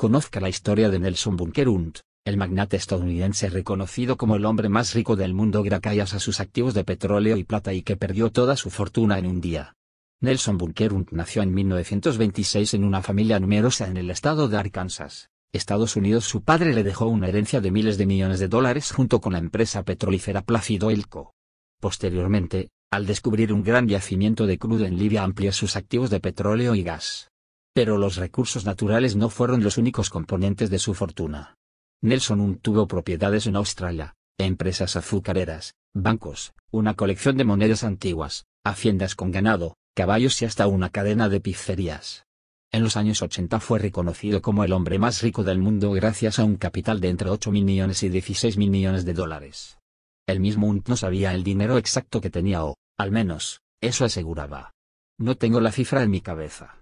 Conozca la historia de Nelson Bunkerund, el magnate estadounidense reconocido como el hombre más rico del mundo gracias a sus activos de petróleo y plata y que perdió toda su fortuna en un día. Nelson Bunkerund nació en 1926 en una familia numerosa en el estado de Arkansas, Estados Unidos. Su padre le dejó una herencia de miles de millones de dólares junto con la empresa petrolífera Plácido Elco. Posteriormente, al descubrir un gran yacimiento de crudo en Libia amplió sus activos de petróleo y gas. Pero los recursos naturales no fueron los únicos componentes de su fortuna. Nelson Hunt tuvo propiedades en Australia, empresas azucareras, bancos, una colección de monedas antiguas, haciendas con ganado, caballos y hasta una cadena de pizzerías. En los años 80 fue reconocido como el hombre más rico del mundo gracias a un capital de entre 8 millones y 16 mil millones de dólares. El mismo Hunt no sabía el dinero exacto que tenía o, al menos, eso aseguraba. No tengo la cifra en mi cabeza.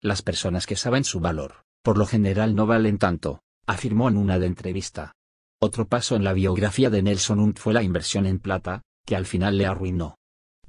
Las personas que saben su valor, por lo general no valen tanto, afirmó en una de entrevista. Otro paso en la biografía de Nelson Hunt fue la inversión en plata, que al final le arruinó.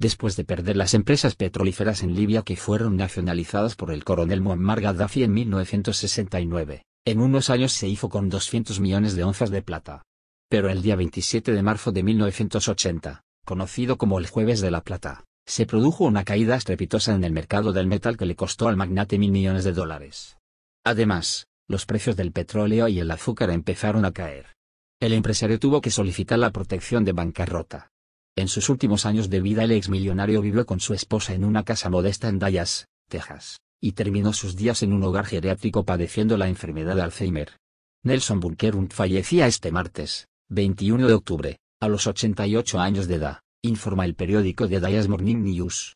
Después de perder las empresas petrolíferas en Libia que fueron nacionalizadas por el coronel Muammar Gaddafi en 1969, en unos años se hizo con 200 millones de onzas de plata. Pero el día 27 de marzo de 1980, conocido como el Jueves de la Plata, se produjo una caída estrepitosa en el mercado del metal que le costó al magnate mil millones de dólares. Además, los precios del petróleo y el azúcar empezaron a caer. El empresario tuvo que solicitar la protección de bancarrota. En sus últimos años de vida el exmillonario vivió con su esposa en una casa modesta en Dallas, Texas, y terminó sus días en un hogar geriátrico padeciendo la enfermedad de Alzheimer. Nelson Bunkerund fallecía este martes, 21 de octubre, a los 88 años de edad informa el periódico The Dallas Morning News.